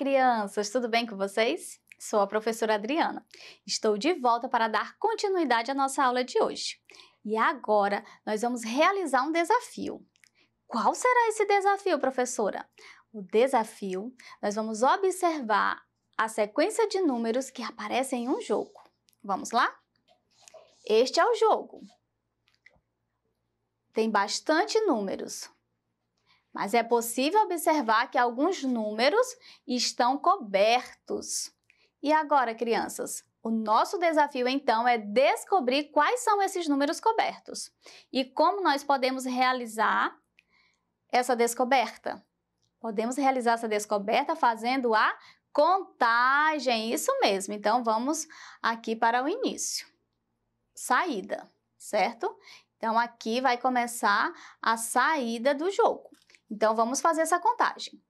crianças! Tudo bem com vocês? Sou a professora Adriana. Estou de volta para dar continuidade à nossa aula de hoje. E agora nós vamos realizar um desafio. Qual será esse desafio, professora? O desafio, nós vamos observar a sequência de números que aparecem em um jogo. Vamos lá? Este é o jogo. Tem bastante números mas é possível observar que alguns números estão cobertos. E agora, crianças, o nosso desafio então é descobrir quais são esses números cobertos e como nós podemos realizar essa descoberta. Podemos realizar essa descoberta fazendo a contagem, isso mesmo. Então vamos aqui para o início. Saída, certo? Então aqui vai começar a saída do jogo. Então, vamos fazer essa contagem.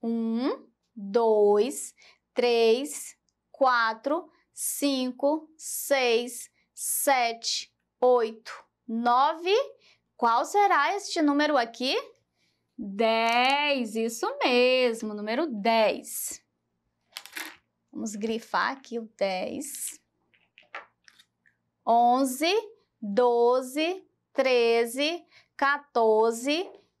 Um, dois, três, quatro, cinco, seis, sete, oito, nove. Qual será este número aqui? 10, isso mesmo, número 10. Vamos grifar aqui o 10. 11, 12, 13, 14,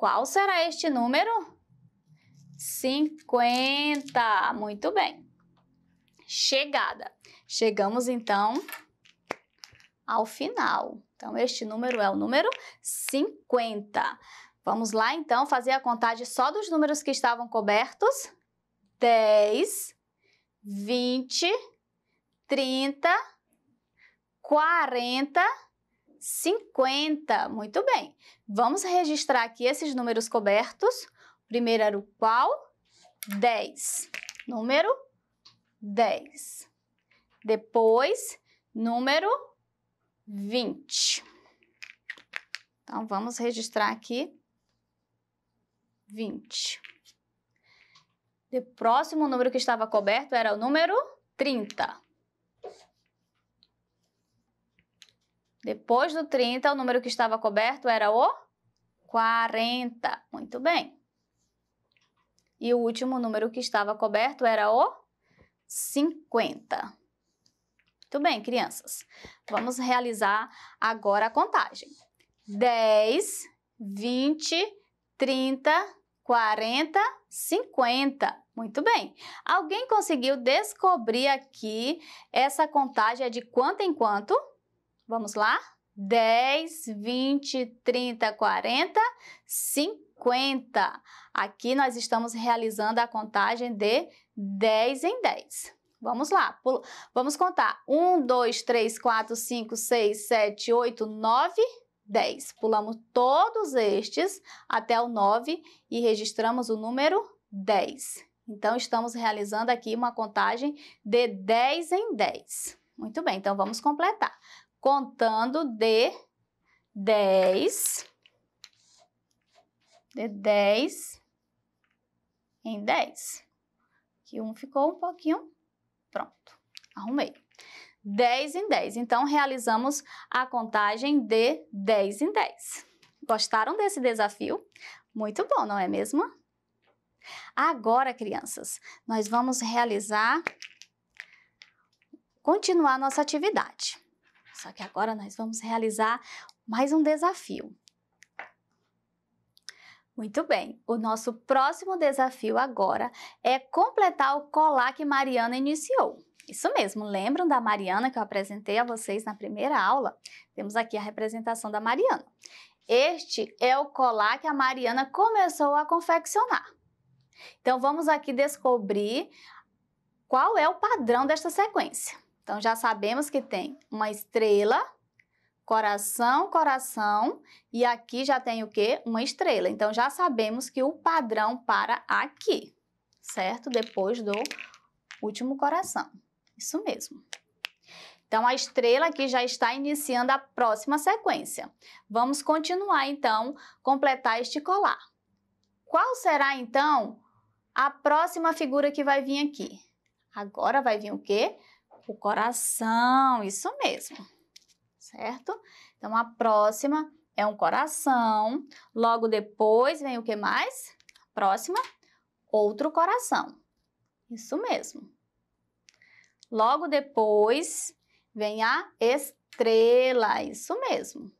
Qual será este número? 50. Muito bem. Chegada. Chegamos então ao final. Então, este número é o número 50. Vamos lá, então, fazer a contagem só dos números que estavam cobertos. 10, 20, 30, 40, 50. Muito bem. Vamos registrar aqui esses números cobertos. O primeiro era o qual? 10. Número 10. Depois, número 20. Então, vamos registrar aqui 20. O próximo número que estava coberto era o número 30. Depois do 30, o número que estava coberto era o 40. Muito bem. E o último número que estava coberto era o 50. Muito bem, crianças. Vamos realizar agora a contagem. 10, 20, 30, 40, 50. Muito bem. Alguém conseguiu descobrir aqui essa contagem é de quanto em quanto? Vamos lá? 10, 20, 30, 40, 50. Aqui nós estamos realizando a contagem de 10 em 10. Vamos lá, vamos contar. 1, 2, 3, 4, 5, 6, 7, 8, 9, 10. Pulamos todos estes até o 9 e registramos o número 10. Então, estamos realizando aqui uma contagem de 10 em 10. Muito bem, então vamos completar contando de 10 de 10 em 10. Que um ficou um pouquinho pronto. Arrumei. 10 em 10. Então realizamos a contagem de 10 em 10. Gostaram desse desafio? Muito bom, não é mesmo? Agora, crianças, nós vamos realizar continuar nossa atividade. Só que agora nós vamos realizar mais um desafio. Muito bem, o nosso próximo desafio agora é completar o colar que Mariana iniciou. Isso mesmo, lembram da Mariana que eu apresentei a vocês na primeira aula? Temos aqui a representação da Mariana. Este é o colar que a Mariana começou a confeccionar. Então, vamos aqui descobrir qual é o padrão desta sequência. Então já sabemos que tem uma estrela, coração, coração, e aqui já tem o quê? Uma estrela. Então já sabemos que o padrão para aqui, certo? Depois do último coração. Isso mesmo. Então, a estrela aqui já está iniciando a próxima sequência. Vamos continuar, então, completar este colar. Qual será, então, a próxima figura que vai vir aqui? Agora vai vir o quê? o coração, isso mesmo, certo? Então, a próxima é um coração, logo depois vem o que mais? Próxima, outro coração, isso mesmo. Logo depois vem a estrela, isso mesmo.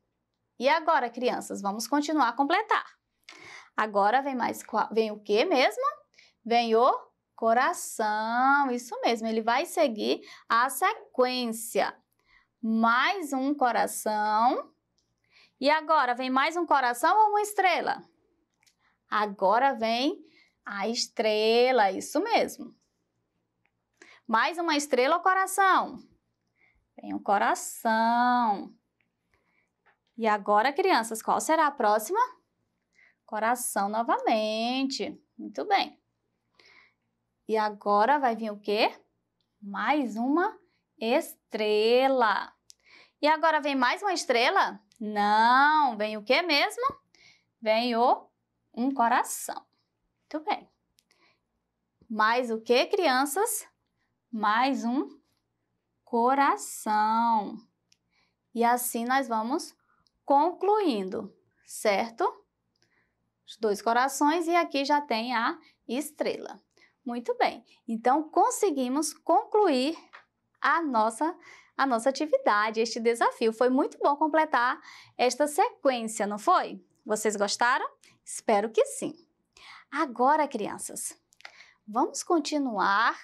E agora, crianças, vamos continuar a completar. Agora vem mais, vem o que mesmo? Vem o coração, isso mesmo, ele vai seguir a sequência. Mais um coração. E agora vem mais um coração ou uma estrela? Agora vem a estrela, isso mesmo. Mais uma estrela ou coração? Vem um coração. E agora, crianças, qual será a próxima? Coração novamente. Muito bem. E agora vai vir o quê? Mais uma estrela. E agora vem mais uma estrela? Não, vem o que mesmo? Vem o um coração. Muito bem. Mais o que, crianças? Mais um coração. E assim nós vamos concluindo, certo? Os dois corações e aqui já tem a estrela. Muito bem. Então conseguimos concluir a nossa a nossa atividade, este desafio. Foi muito bom completar esta sequência, não foi? Vocês gostaram? Espero que sim. Agora, crianças, vamos continuar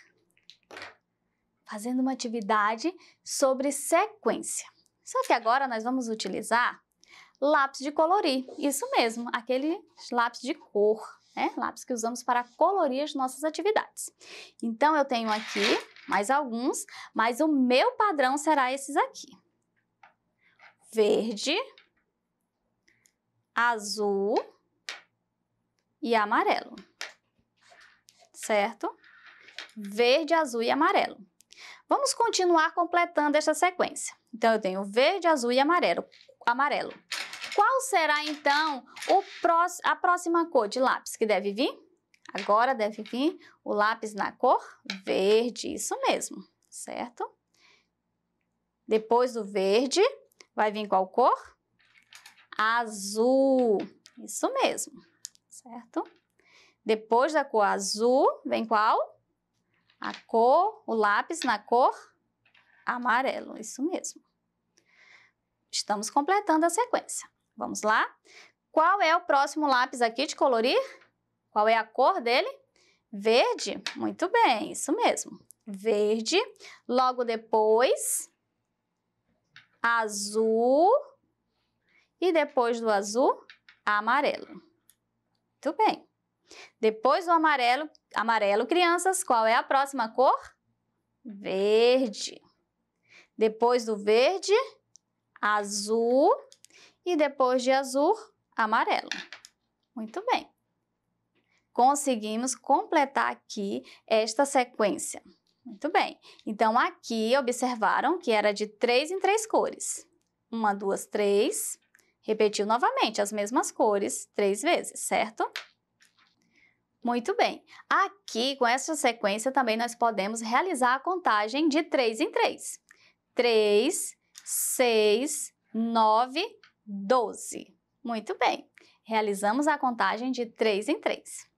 fazendo uma atividade sobre sequência. Só que agora nós vamos utilizar lápis de colorir, isso mesmo, aquele lápis de cor né? Lápis que usamos para colorir as nossas atividades. Então, eu tenho aqui mais alguns, mas o meu padrão será esses aqui. Verde, azul e amarelo, certo? Verde, azul e amarelo. Vamos continuar completando essa sequência. Então, eu tenho verde, azul e amarelo. amarelo. Qual será então a próxima cor de lápis que deve vir? Agora deve vir o lápis na cor verde, isso mesmo, certo? Depois do verde, vai vir qual cor? Azul, isso mesmo, certo? Depois da cor azul, vem qual? A cor, o lápis na cor amarelo, isso mesmo. Estamos completando a sequência. Vamos lá? Qual é o próximo lápis aqui de colorir? Qual é a cor dele? Verde. Muito bem, isso mesmo. Verde. Logo depois, azul. E depois do azul, amarelo. Muito bem. Depois do amarelo, amarelo, crianças, qual é a próxima cor? Verde. Depois do verde, azul e depois de azul, amarelo. Muito bem. Conseguimos completar aqui esta sequência. Muito bem. Então, aqui observaram que era de três em três cores. Uma, duas, três. Repetiu novamente as mesmas cores três vezes, certo? Muito bem. Aqui, com essa sequência, também nós podemos realizar a contagem de três em três. Três, seis, nove, 12. Muito bem, realizamos a contagem de 3 em 3.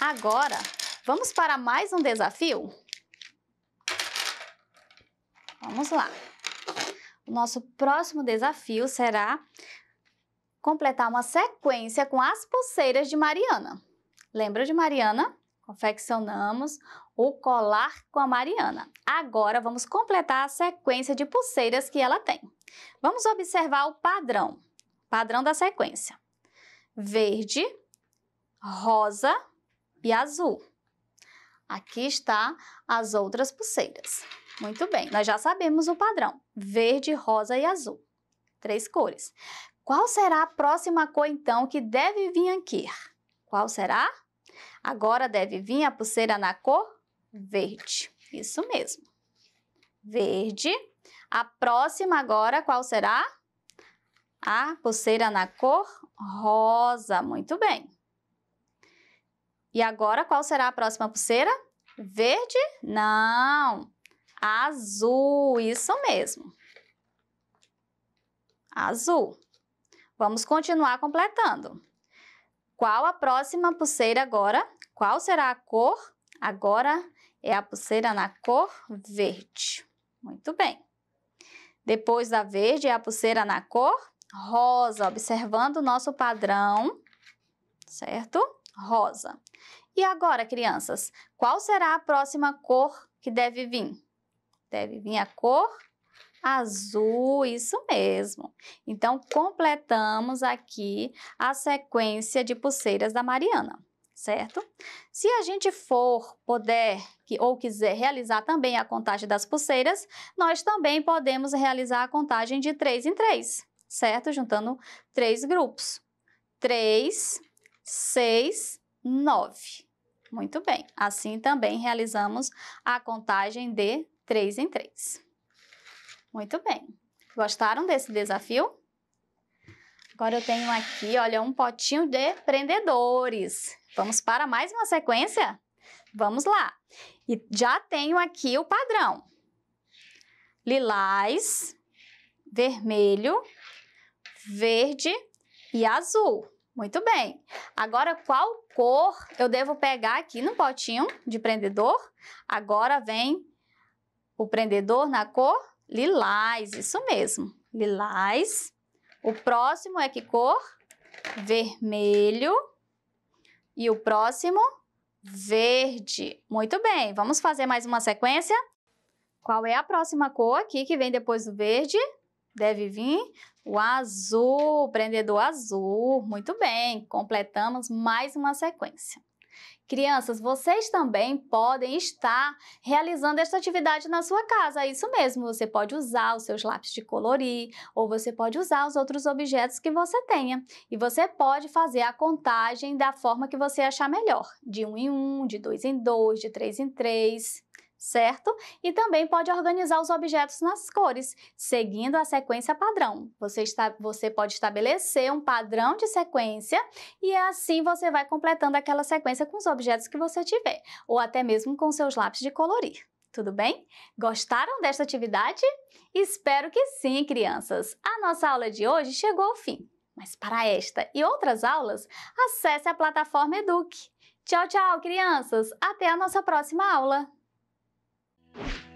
Agora, vamos para mais um desafio? Vamos lá. O nosso próximo desafio será completar uma sequência com as pulseiras de Mariana. Lembra de Mariana? Confeccionamos o colar com a Mariana. Agora vamos completar a sequência de pulseiras que ela tem. Vamos observar o padrão, padrão da sequência. Verde, rosa e azul. Aqui está as outras pulseiras. Muito bem, nós já sabemos o padrão. Verde, rosa e azul. Três cores. Qual será a próxima cor, então, que deve vir aqui? Qual será? Agora deve vir a pulseira na cor verde. Isso mesmo. Verde, a próxima agora, qual será? A pulseira na cor rosa. Muito bem. E agora, qual será a próxima pulseira? Verde? Não. Azul, isso mesmo. Azul. Vamos continuar completando. Qual a próxima pulseira agora? Qual será a cor? Agora é a pulseira na cor verde. Muito bem. Depois da verde é a pulseira na cor rosa, observando o nosso padrão, certo? Rosa. E agora, crianças, qual será a próxima cor que deve vir? Deve vir a cor azul, isso mesmo. Então, completamos aqui a sequência de pulseiras da Mariana certo? Se a gente for, puder ou quiser realizar também a contagem das pulseiras, nós também podemos realizar a contagem de três em três, certo? Juntando três grupos. Três, seis, nove. Muito bem, assim também realizamos a contagem de três em três. Muito bem. Gostaram desse desafio? Agora eu tenho aqui, olha, um potinho de prendedores. Vamos para mais uma sequência? Vamos lá. E já tenho aqui o padrão. Lilás, vermelho, verde e azul. Muito bem. Agora, qual cor eu devo pegar aqui no potinho de prendedor? Agora vem o prendedor na cor lilás, isso mesmo. Lilás, o próximo é que cor? Vermelho. E o próximo, verde. Muito bem, vamos fazer mais uma sequência? Qual é a próxima cor aqui que vem depois do verde? Deve vir o azul, prendedor azul. Muito bem, completamos mais uma sequência. Crianças, vocês também podem estar realizando esta atividade na sua casa. isso mesmo, você pode usar os seus lápis de colorir ou você pode usar os outros objetos que você tenha. E você pode fazer a contagem da forma que você achar melhor, de um em um, de dois em dois, de três em três certo? E também pode organizar os objetos nas cores, seguindo a sequência padrão. Você, está, você pode estabelecer um padrão de sequência e assim você vai completando aquela sequência com os objetos que você tiver, ou até mesmo com seus lápis de colorir. Tudo bem? Gostaram desta atividade? Espero que sim, crianças! A nossa aula de hoje chegou ao fim. Mas para esta e outras aulas, acesse a plataforma Eduque. Tchau, tchau, crianças! Até a nossa próxima aula! you